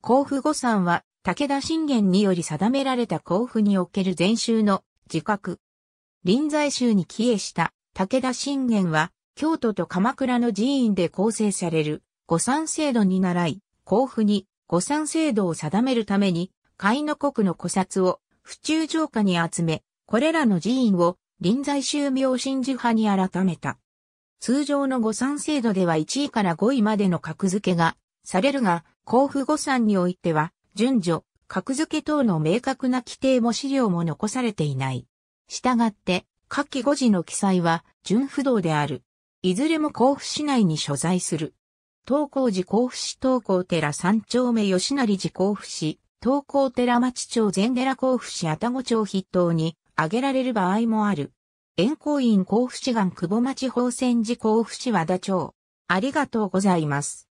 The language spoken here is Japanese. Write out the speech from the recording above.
甲府御山は、武田信玄により定められた甲府における禅宗の自覚。臨済宗に帰依した武田信玄は、京都と鎌倉の寺院で構成される御山制度に習い、甲府に御山制度を定めるために、海の国の古刹を府中城下に集め、これらの寺院を臨済宗明神寺派に改めた。通常の御山制度では1位から5位までの格付けがされるが、甲府五山においては、順序、格付け等の明確な規定も資料も残されていない。したがって、下記五時の記載は、順不動である。いずれも甲府市内に所在する。東高寺甲府市東高寺三丁目吉成寺甲府市、東高寺町町全寺甲府市愛宕町筆頭に挙げられる場合もある。遠光院甲府市岩久保町宝泉寺甲府市和田町。ありがとうございます。